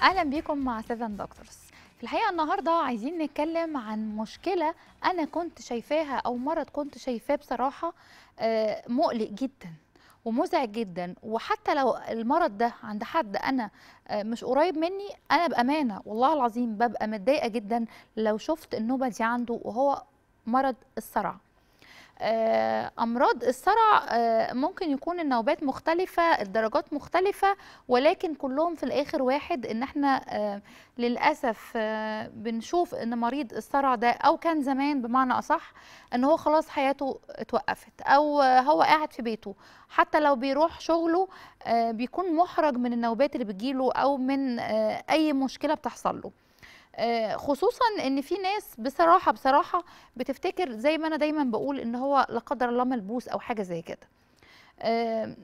اهلا بيكم مع 7 دكتورز في الحقيقه النهارده عايزين نتكلم عن مشكله انا كنت شايفاها او مرض كنت شايفاه بصراحه آه، مقلق جدا ومزعج جدا وحتى لو المرض ده عند حد انا آه، مش قريب مني انا بامانه والله العظيم ببقى متضايقه جدا لو شفت النوبه دي عنده وهو مرض الصرع آه، امراض الصرع آه، ممكن يكون النوبات مختلفه الدرجات مختلفه ولكن كلهم في الاخر واحد ان احنا آه، للاسف بنشوف ان مريض الصرع ده او كان زمان بمعنى اصح ان هو خلاص حياته اتوقفت او هو قاعد في بيته حتى لو بيروح شغله بيكون محرج من النوبات اللي بتجيله او من اي مشكله بتحصل له آه، خصوصا ان في ناس بصراحه بصراحه بتفتكر زي ما انا دايما بقول ان هو لا قدر الله ملبوس او حاجه زي كده آه،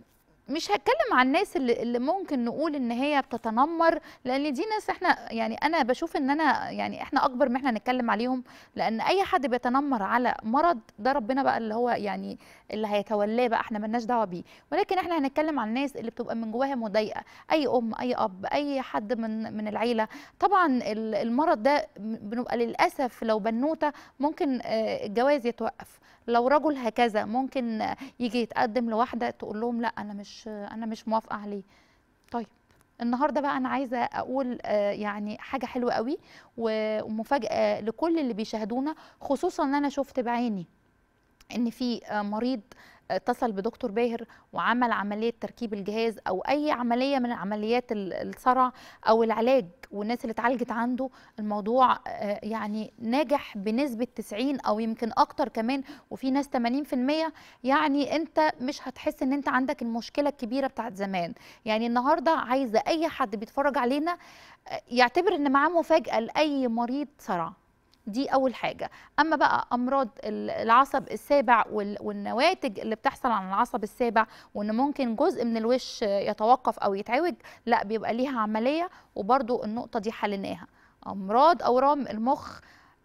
مش هتكلم عن الناس اللي, اللي ممكن نقول ان هي بتتنمر لان دي ناس احنا يعني انا بشوف ان انا يعني احنا اكبر ما احنا نتكلم عليهم لان اي حد بيتنمر على مرض ده ربنا بقى اللي هو يعني اللي هيتولاه بقى احنا ملناش دعوه بيه ولكن احنا هنتكلم عن الناس اللي بتبقى من جواها مضايقه اي ام اي اب اي حد من من العيله طبعا المرض ده بنبقى للاسف لو بنوته ممكن آه، الجواز يتوقف لو رجل هكذا ممكن يجي يتقدم لواحده تقول لهم لا انا مش انا مش موافقه عليه طيب النهارده بقى انا عايزه اقول آه، يعني حاجه حلوه قوي ومفاجاه لكل اللي بيشاهدونا خصوصا ان انا شفت بعيني ان في آه، مريض اتصل بدكتور باهر وعمل عمليه تركيب الجهاز او اي عمليه من عمليات الصرع او العلاج والناس اللي اتعالجت عنده الموضوع آه، يعني ناجح بنسبه 90 او يمكن اكتر كمان وفي ناس 80% يعني انت مش هتحس ان انت عندك المشكله الكبيره بتاعت زمان يعني النهارده عايزه اي حد بيتفرج علينا آه، يعتبر ان معاه مفاجاه لاي مريض صرع دي اول حاجه اما بقى امراض العصب السابع والنواتج اللي بتحصل عن العصب السابع وان ممكن جزء من الوش يتوقف او يتعوج لا بيبقى ليها عمليه وبرده النقطه دي حليناها امراض اورام المخ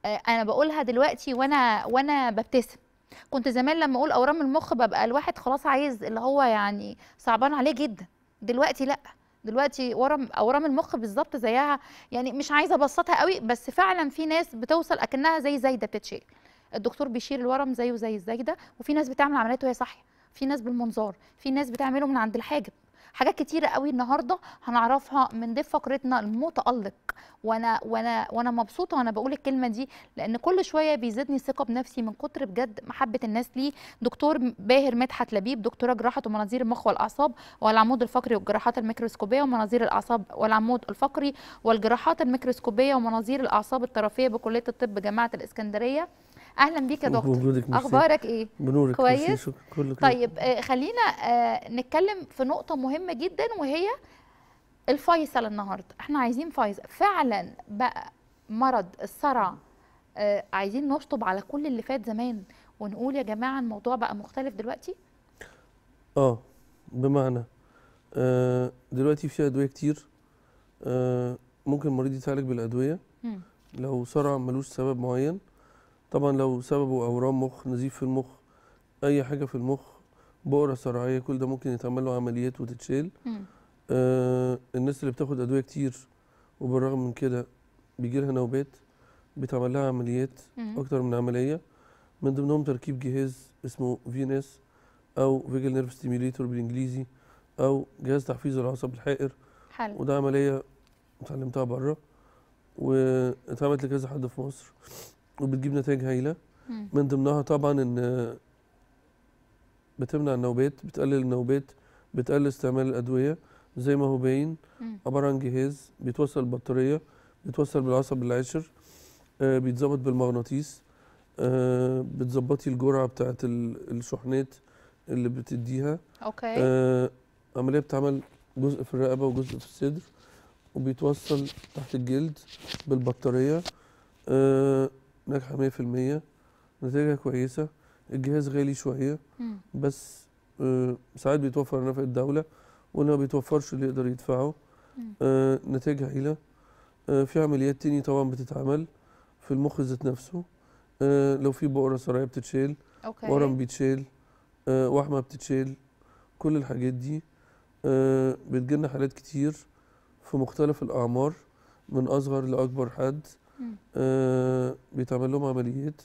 آه، انا بقولها دلوقتي وانا وانا ببتسم كنت زمان لما اقول اورام المخ ببقى الواحد خلاص عايز اللي هو يعني صعبان عليه جدا دلوقتي لا دلوقتي ورم اورام المخ بالظبط زيها يعني مش عايزه ابسطها قوي بس فعلا في ناس بتوصل اكنها زي زايده بتتشيل الدكتور بيشيل الورم زيه زي الزايده وفي ناس بتعمل عمليات وهي صاحيه في ناس بالمنظار في ناس بتعمله من عند الحاجب حاجات كتيره قوي النهارده هنعرفها من ضيف فقرتنا المتالق وانا وانا وانا مبسوطه وانا بقول الكلمه دي لان كل شويه بيزيدني ثقه بنفسي من كتر بجد محبه الناس ليه دكتور باهر مدحت لبيب دكتوره جراحه ومناظير المخ والاعصاب والعمود الفقري والجراحات الميكروسكوبيه ومناظير الاعصاب والعمود الفقري والجراحات الميكروسكوبيه ومناظير الاعصاب الطرفيه بكليه الطب جامعه الاسكندريه اهلا بيك يا دكتور بوجودك اخبارك ايه بنورك كويس كله طيب آه خلينا آه نتكلم في نقطه مهمه جدا وهي الفيصل النهارده احنا عايزين فيصل فعلا بقى مرض الصرع آه عايزين نشطب على كل اللي فات زمان ونقول يا جماعه الموضوع بقى مختلف دلوقتي اه بمعنى آه دلوقتي في ادويه كتير آه ممكن المريض يتعالج بالادويه م. لو صرع ملوش سبب معين طبعا لو سببه اورام مخ نزيف في المخ اي حاجه في المخ بؤره صرعيه كل ده ممكن يتعمل له عمليات وتتشال آه الناس اللي بتاخد ادويه كتير وبالرغم من كده بيجي لها نوبات بيتعمل لها عمليات مم. اكتر من عمليه من ضمنهم تركيب جهاز اسمه فينس او فيجل نيرف ستيميليتور بالانجليزي او جهاز تحفيز العصب الحائر حل. وده عمليه اتعلمتها بره واتعملت لكذا حد في مصر وبتجيب نتائج هايله من ضمنها طبعا ان بتمنع النوبات بتقلل النوبات بتقلل استعمال الادويه زي ما هو باين عباره عن جهاز بيتوصل البطاريه بيتوصل بالعصب العاشر آه بيتظبط بالمغناطيس آه بتظبطي الجرعه بتاعه الشحنات اللي بتديها اوكي آه عمليه بتعمل جزء في الرقبه وجزء في الصدر وبيتوصل تحت الجلد بالبطاريه آه ناجحه مية في المية نتائجها كويسه الجهاز غالي شويه بس آه، ساعات بيتوفر نفع الدوله واللي ما بيتوفرش اللي يقدر يدفعه آه، نتيجة هيلة آه، في عمليات تانية طبعا بتتعمل في المخ ذات نفسه لو في بقره صراعيه بتتشال ورم بيتشال وحمه بتتشال كل الحاجات دي بتجيلنا حالات كتير في مختلف الاعمار من اصغر لاكبر حد آه بيتعمل لهم عمليات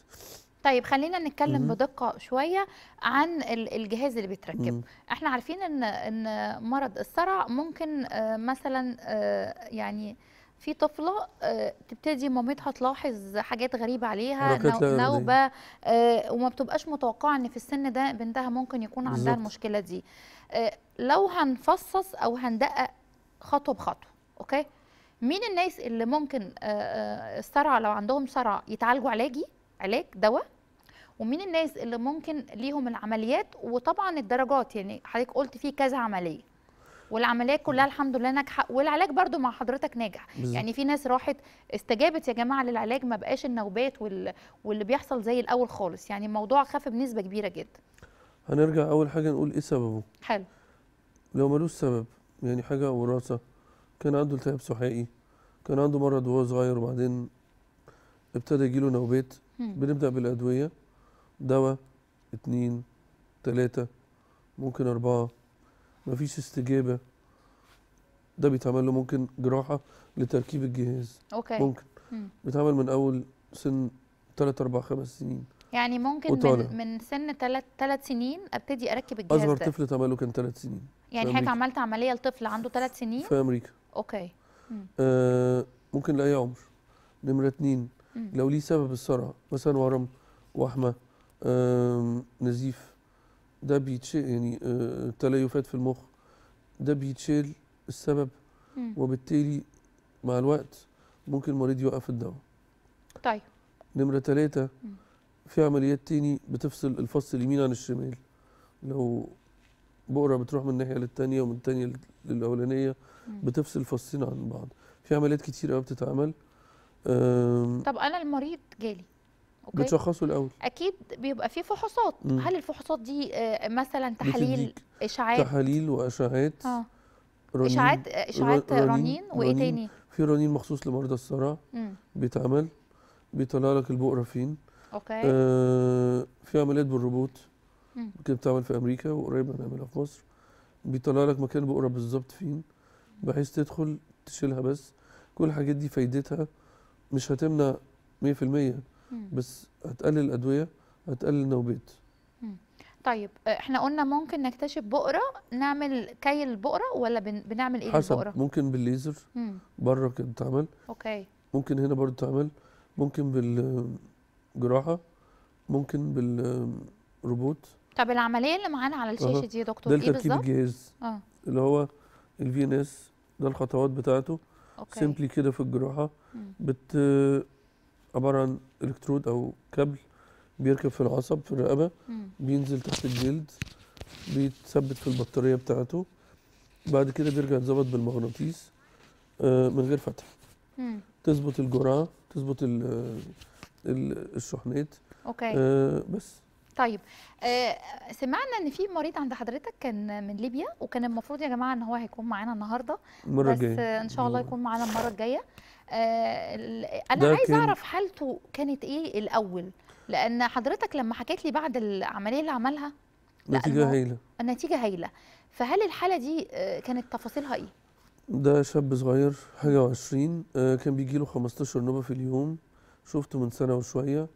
طيب خلينا نتكلم بدقه شويه عن الجهاز اللي بيتركب مم. احنا عارفين ان ان مرض الصرع ممكن آه، مثلا آه، يعني في طفله آه، تبتدي مامتها تلاحظ حاجات غريبه عليها نوبه وما بتبقاش متوقعه ان في السن ده بنتها ممكن يكون عندها بالزبط. المشكله دي لو هنفصص او هندقق خطوه بخطوه اوكي مين الناس اللي ممكن آه، آه، الصرع لو عندهم صرع يتعالجوا علاجي علاج دواء ومين الناس اللي ممكن ليهم العمليات وطبعا الدرجات يعني حضرتك قلت في كذا عمليه والعمليات كلها الحمد لله ناجحه والعلاج برضو مع حضرتك ناجح بالزبط. يعني في ناس راحت استجابت يا جماعه للعلاج ما بقاش النوبات وال... واللي بيحصل زي الاول خالص يعني الموضوع خف بنسبه كبيره جدا هنرجع اول حاجه نقول ايه سببه حلو لو ملوش سبب يعني حاجه وراثه كان عنده التهاب سحائي كان عنده مرض وهو صغير وبعدين ابتدى يجيله نوبات بنبدأ بالأدوية دواء اتنين تلاتة ممكن أربعة مفيش استجابة ده بيتعمل له ممكن جراحة لتركيب الجهاز أوكي. ممكن بيتعمل من أول سن 3 4 5 سنين يعني ممكن وطالع. من, من سن ثلاث ثلاث سنين ابتدي اركب الجهاز اصغر ده. طفل تعمله كان ثلاث سنين يعني حضرتك عملت عمليه لطفل عنده ثلاث سنين في امريكا اوكي آه ممكن لاي عمر نمره اثنين لو ليه سبب الصرع مثلا ورم وحمه آه نزيف ده بيتشيل يعني آه تليفات في المخ ده بيتشيل السبب مم. وبالتالي مع الوقت ممكن المريض يوقف الدواء طيب نمره ثلاثه في عمليات تاني بتفصل الفص اليمين عن الشمال لو بقرة بتروح من ناحية للتانية ومن التانية للأولانية بتفصل فصين عن بعض في عمليات كتير قوي بتتعمل طب أنا المريض جالي أوكي. بتشخصه الاول اكيد بيبقى في فحوصات مم. هل الفحوصات دي آه، مثلا تحاليل اشاعات تحاليل واشاعات اه رنين. اشاعات آه، اشاعات رنين وايه تاني في رنين مخصوص لمرضى الصرع بيتعمل بيطلع لك البقره فين اوكي آه في عمليات بالروبوت ممكن بتعمل في امريكا وقريب هنعملها في مصر بيطلع لك مكان بقره بالظبط فين بحيث تدخل تشيلها بس كل الحاجات دي فايدتها مش هتمنع 100% بس هتقلل الادويه هتقلل نوبات طيب آه، احنا قلنا ممكن نكتشف بقره نعمل كي البقره ولا بنعمل ايه حسب البقره ممكن بالليزر بره كده تعمل اوكي ممكن هنا برضه تعمل ممكن بال جراحه ممكن بالروبوت طب العمليه اللي معانا على الشاشه دي يا دكتور ايه ده تركيب الجهاز أه. اللي هو الفي ان اس ده الخطوات بتاعته أوكي. سيمبلي كده في الجراحه بت عباره عن الكترود او كابل بيركب في العصب في الرقبه مم. بينزل تحت الجلد بيتثبت في البطاريه بتاعته بعد كده بيرجع يتظبط بالمغناطيس آه من غير فتح تظبط الجرعه تظبط الشحنات اوكي آه بس طيب آه سمعنا ان في مريض عند حضرتك كان من ليبيا وكان المفروض يا جماعه ان هو هيكون معانا النهارده المره الجايه بس جاي. ان شاء الله يكون معانا المره الجايه آه انا عايز كان... اعرف حالته كانت ايه الاول لان حضرتك لما حكيت لي بعد العمليه اللي عملها النتيجه هايله النتيجه هايله فهل الحاله دي آه، كانت تفاصيلها ايه ده شاب صغير حاجه و20 آه، كان بيجي له 15 نوبه في اليوم شفته من سنة وشوية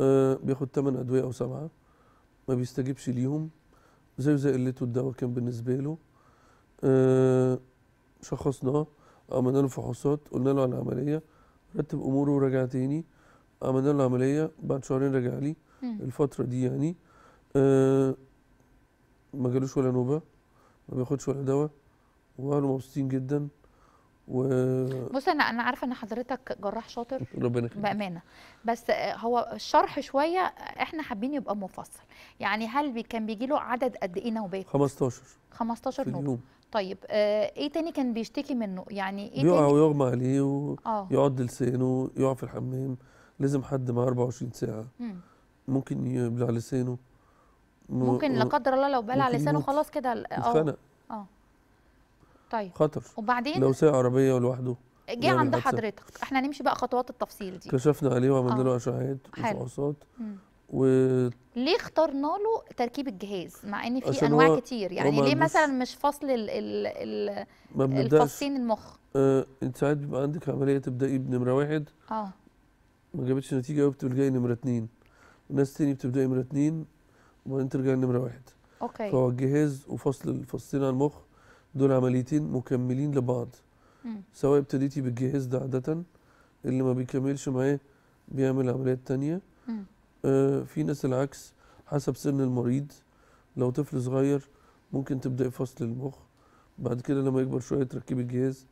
آه بياخد تمن أدوية أو سبعة ما بيستجيبش ليهم زيه زي قلته الدواء كان بالنسبة له آه شخصناه عملنا له فحوصات قلنا له على العمليه رتب أموره ورجع تاني عملنا له عملية بعد شهرين رجع لي الفترة دي يعني آه ما جالوش ولا نوبة ما بياخدش ولا دواء وقالوا مبسوطين جدا و... بص انا انا عارفه ان حضرتك جراح شاطر ربنا يخليك بامانه بس آه، هو الشرح شويه احنا حابين يبقى مفصل يعني هل بي كان بيجي له عدد قد ايه نوبات 15 15 نوبه طيب آه ايه تاني كان بيشتكي منه يعني ايه بيقع ويغمى عليه ويقعد آه. لسانه يقع في الحمام لازم حد معاه 24 ساعه مم. ممكن يبلع لسانه ممكن لا قدر الله لو بلع لسانه خلاص كده اه اه طيب خطر وبعدين لو سايق عربيه لوحده جه عند حضرتك احنا نمشي بقى خطوات التفصيل دي كشفنا عليه وعملنا آه. له اشعاعات وفحوصات و ليه اخترنا له تركيب الجهاز مع ان في انواع كتير يعني ليه مثلا مش فصل ال ال ال الفصين المخ آه انت ساعات بيبقى عندك عمليه تبداي بنمره واحد اه ما جابتش نتيجه قوي نمره اثنين وناس تاني بتبداي نمره اثنين وبعدين ترجعي نمره واحد اوكي فهو الجهاز وفصل الفصين على المخ دول عمليتين مكملين لبعض مم. سواء ابتديتي بالجهاز ده عادة اللي ما بيكملش معاه بيعمل عمليات تانية آه في ناس العكس حسب سن المريض لو طفل صغير ممكن تبدأي فصل المخ بعد كده لما يكبر شوية تركبي الجهاز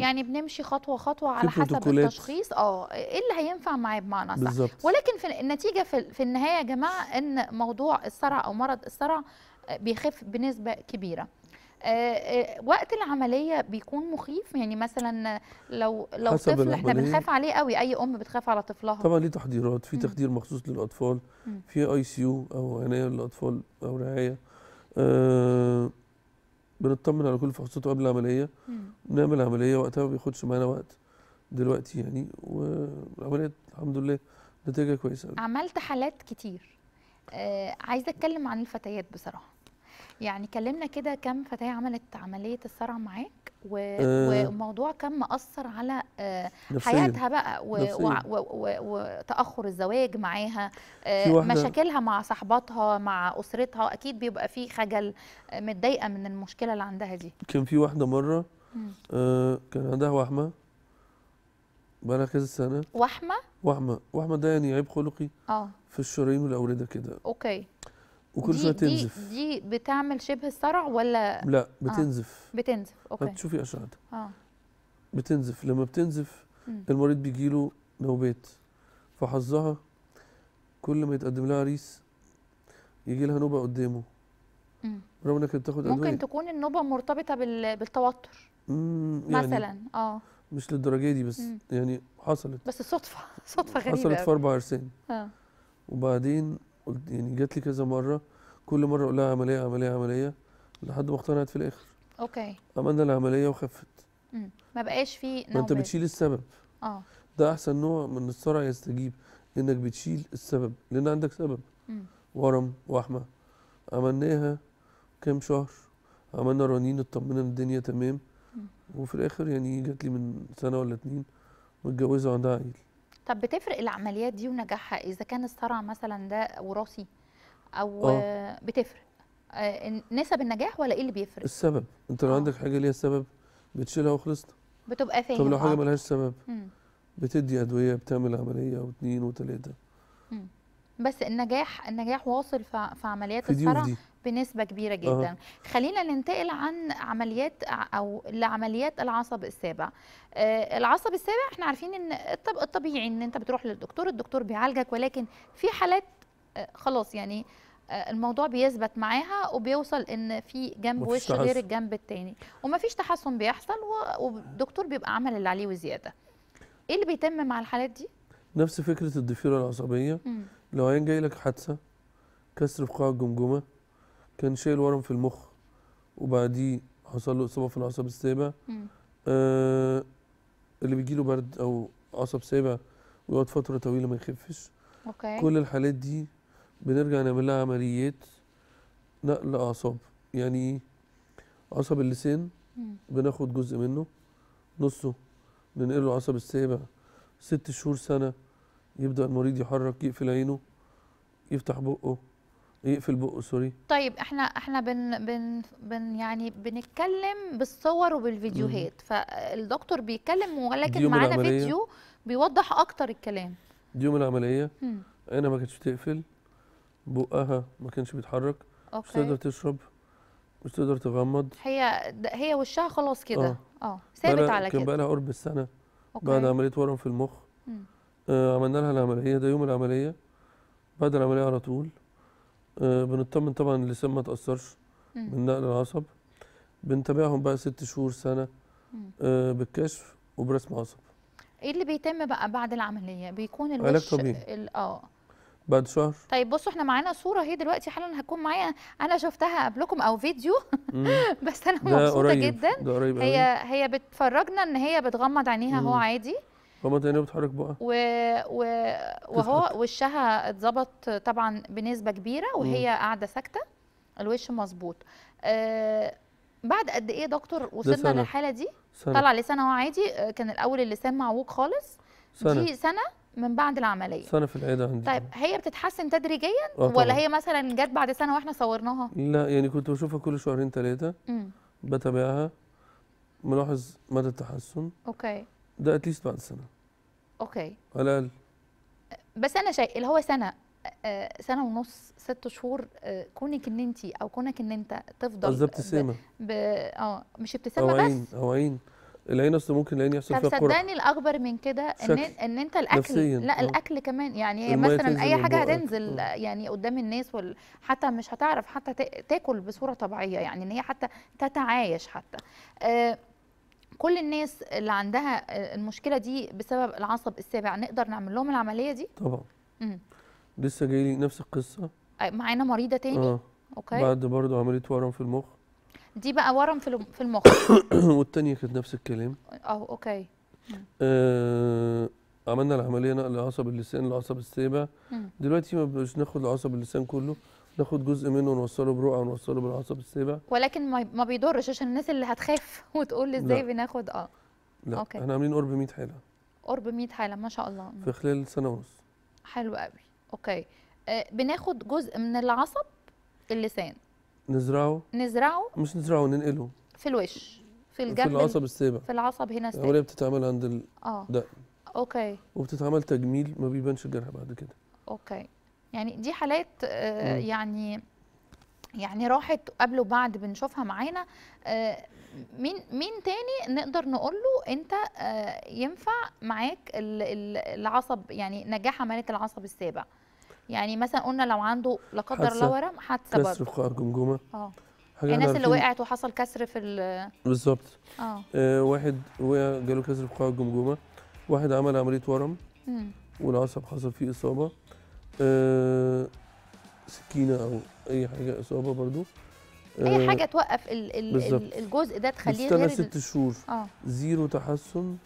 يعني بنمشي خطوه خطوه على حسب التشخيص اه ايه اللي هينفع معاه بمعنى صح بالزبط. ولكن في النتيجه في, في النهايه يا جماعه ان موضوع الصرع او مرض الصرع آه، بيخف بنسبه كبيره آه، آه، وقت العمليه بيكون مخيف يعني مثلا لو لو طفل احنا بنخاف عليه قوي اي ام بتخاف على طفلها طبعا ليه تحضيرات في تخدير مخصوص للاطفال في اي سي يو او عنايه للاطفال او رعايه آه بنطمن على كل فحوصاته قبل العمليه نعمل عمليه وقتها ما بياخدش معانا وقت دلوقتي يعني والعمليه الحمد لله نتيجه كويسه عملت حالات كتير آه عايزه اتكلم عن الفتيات بصراحه يعني كلمنا كده كم فتاه عملت عمليه الصرع معاك و... آه وموضوع كم مأثر على آه، حياتها بقى وتأخر و... و... و... الزواج معاها آه، مشاكلها مع صاحباتها مع أسرتها أكيد بيبقى في خجل آه، متضايقة من المشكلة اللي عندها دي كان في واحدة مرة آه كان عندها وحمة بقى كذا سنة وحمة؟ وحمة وحمة ده يعني عيب خلقي اه في الشرايين والأوردة كده اوكي وكل شويه تنزف دي بتعمل شبه الصرع ولا لا بتنزف آه. بتنزف اوكي بتشوفي اشعه اه بتنزف لما بتنزف م. المريض بيجيله نوبات فحظها كل ما يتقدم لها عريس يجي لها نوبه قدامه رغم انك بتاخد ممكن أدوية. تكون النوبه مرتبطه بالتوتر يعني مثلا اه مش للدرجه دي بس مم. يعني حصلت بس صدفه صدفه غريبه حصلت في اربع ارسال اه وبعدين قلت يعني جات لي كذا مره كل مره اقول لها عمليه عمليه عمليه لحد ما اقتنعت في الاخر اوكي عملنا العمليه وخفت ما بقاش في ما انت بتشيل السبب اه ده احسن نوع من الصرع يستجيب انك بتشيل السبب لان عندك سبب مم. ورم وحمه عملناها كام شهر عملنا رنين اطمنا الدنيا تمام مم. وفي الاخر يعني جات لي من سنه ولا اتنين متجوزه وعندها عيل طب بتفرق العمليات دي ونجاحها إيه؟ اذا كان الصرع مثلا ده وراثي او أوه. بتفرق آه، نسب النجاح ولا ايه اللي بيفرق السبب انت لو آه. عندك حاجه ليها سبب بتشيلها وخلصت بتبقى فاهم طب لو حاجه آه. ملهاش سبب مم. بتدي ادويه بتعمل عمليه واثنين وثلاثه بس النجاح النجاح واصل في عمليات الصرع بنسبه كبيره جدا أه. خلينا ننتقل عن عمليات او لعمليات العصب السابع آه العصب السابع احنا عارفين ان الطب الطبيعي ان انت بتروح للدكتور الدكتور بيعالجك ولكن في حالات آه خلاص يعني آه الموضوع بيثبت معاها وبيوصل ان في جنب وش غير الجنب الثاني ومفيش تحسن بيحصل والدكتور بيبقى عمل اللي عليه وزياده ايه اللي بيتم مع الحالات دي نفس فكره الضفيره العصبيه مم. لو عين جاي لك حادثة كسر في قاع الجمجمة كان شايل ورم في المخ وبعديه حصل له إصابة في العصب السابع آه اللي بيجي له برد أو عصب سابع ويقعد فترة طويلة ما يخفش أوكي. كل الحالات دي بنرجع نعمل لها عمليات نقل أعصاب يعني إيه عصب اللسان مم. بناخد جزء منه نصه بننقله العصب السابع ست شهور سنة يبدأ المريض يحرك يقفل عينه يفتح بقه يقفل بقه سوري طيب احنا احنا بن بن بن يعني بنتكلم بالصور وبالفيديوهات مم. فالدكتور بيتكلم ولكن معانا فيديو بيوضح اكتر الكلام دي يوم العمليه مم. عينها ما كانتش بتقفل بقها ما كانش بيتحرك مش تقدر تشرب مش تقدر تغمض هي هي وشها خلاص كده اه, آه. ثابت على كده كان بقى لها قرب السنه أوكي. بعد عمليه ورم في المخ مم. آه، عملنا لها العمليه ده يوم العمليه بعد العمليه على طول آه، بنطمن طبعا اللسان ما تاثرش من نقل العصب بنتابعهم بقى ست شهور سنه آه، بالكشف وبرسم عصب ايه اللي بيتم بقى بعد العمليه بيكون الوش اه بعد شهر طيب بصوا احنا معانا صوره اهي دلوقتي حالا هتكون معايا انا شفتها قبلكم او فيديو بس انا مبسوطه جدا ده قريب هي هي بتفرجنا ان هي بتغمض عينيها هو عادي ماما تاني بتحرك بقى و... و... وهو وشها اتظبط طبعا بنسبه كبيره وهي قاعده ساكته الوش مظبوط آه بعد قد ايه دكتور وصلنا للحاله دي سنة. طلع لسانه هو عادي آه، كان الاول اللسان معوق خالص سنة. دي سنه من بعد العمليه سنه في العياده عندي طيب هي بتتحسن تدريجيا آه، ولا هي مثلا جت بعد سنه واحنا صورناها لا يعني كنت بشوفها كل شهرين ثلاثه بتابعها ملاحظ مدى التحسن اوكي ده اتليست بعد سنه اوكي على الاقل بس انا شيء اللي هو سنه آه، آه، سنه ونص ست شهور آه، كونك ان انت او كونك ان انت تفضل قصدي ابتسامه اه مش ابتسامه بس عين او عين العين اصل ممكن العين يحصل فيها قرع صدقني الاكبر من كده ان ان انت الاكل نفسياً. لا أو. الاكل كمان يعني مثلا اي حاجه هتنزل يعني قدام الناس وال... حتى مش هتعرف حتى تاكل بصوره طبيعيه يعني ان هي حتى تتعايش حتى آه كل الناس اللي عندها المشكله دي بسبب العصب السابع نقدر نعمل لهم العمليه دي طبعا امم لسه جاي لي نفس القصه معانا مريضه تاني آه. اوكي بعد برضه عمليه ورم في المخ دي بقى ورم في المخ والتانيه كانت نفس الكلام اه اوكي آه عملنا العمليه نقل عصب اللسان العصب السابع دلوقتي ما بقاش ناخد العصب اللسان كله ناخد جزء منه ونوصله برقعه ونوصله بالعصب السابع ولكن ما بيضرش عشان الناس اللي هتخاف وتقول لي ازاي بناخد اه لا أوكي. احنا عاملين قرب 100 حاله قرب 100 حاله ما شاء الله في خلال سنه ونص حلو قوي اوكي آه بناخد جزء من العصب اللسان نزرعه نزرعه مش نزرعه ننقله في الوش في الجنب في العصب السابع في العصب هنا السابع العمليه بتتعمل عند ال... اه ده اوكي وبتتعمل تجميل ما بيبانش الجرح بعد كده اوكي يعني دي حالات آه، يعني يعني راحت قبل وبعد بنشوفها معانا آه، مين مين تاني نقدر نقول له انت آه، ينفع معاك العصب يعني نجاح عمليه العصب السابع يعني مثلا قلنا لو عنده لا قدر الله ورم حادثه كسر في قعر جمجمه اه يعني الناس اللي وقعت وحصل كسر في ال بالظبط آه. واحد وقع جاله كسر في قاع الجمجمه واحد عمل عمليه ورم والعصب حصل فيه اصابه آه، سكينه او اي حاجه اصابه برضو اي حاجه آه، توقف الـ الـ الجزء ده تخليه غير ست شهور آه. زيرو تحسن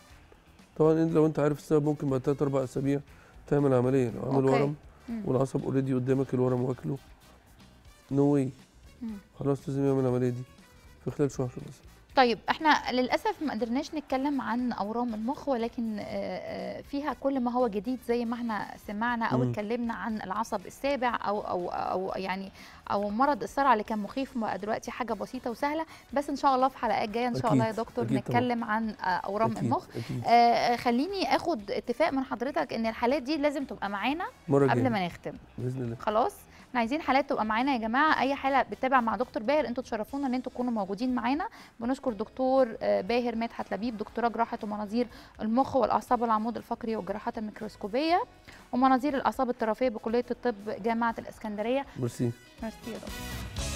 طبعا انت لو انت عارف السبب ممكن بعد ثلاث اربع اسابيع تعمل عمليه لو عامل ورم والعصب اوريدي قدامك الورم واكله نو no واي خلاص لازم يعمل العمليه دي في خلال شهر مثلا طيب احنا للاسف ما قدرناش نتكلم عن اورام المخ ولكن آه، آه، فيها كل ما هو جديد زي ما احنا سمعنا او اتكلمنا عن العصب السابع او او او يعني او مرض الصرع اللي كان مخيف بقى دلوقتي حاجه بسيطه وسهله بس ان شاء الله في حلقات جايه ان شاء الله يا دكتور أكيد نتكلم طبعا. عن آه، اورام أكيد المخ أكيد. آه خليني اخد اتفاق من حضرتك ان الحالات دي لازم تبقى معانا قبل ما نختم باذن الله خلاص احنا عايزين حالات تبقى معانا يا جماعه اي حاله بتتابع مع دكتور باهر انتوا تشرفونا ان انتوا تكونوا موجودين معانا بنشكر دكتور آه، باهر مدحت لبيب دكتوره جراحه ومناظير المخ والاعصاب والعمود الفقري والجراحات الميكروسكوبيه ومناظير الاعصاب الطرفيه بكليه الطب جامعه الاسكندريه ميرسي ميرسي يا دكتور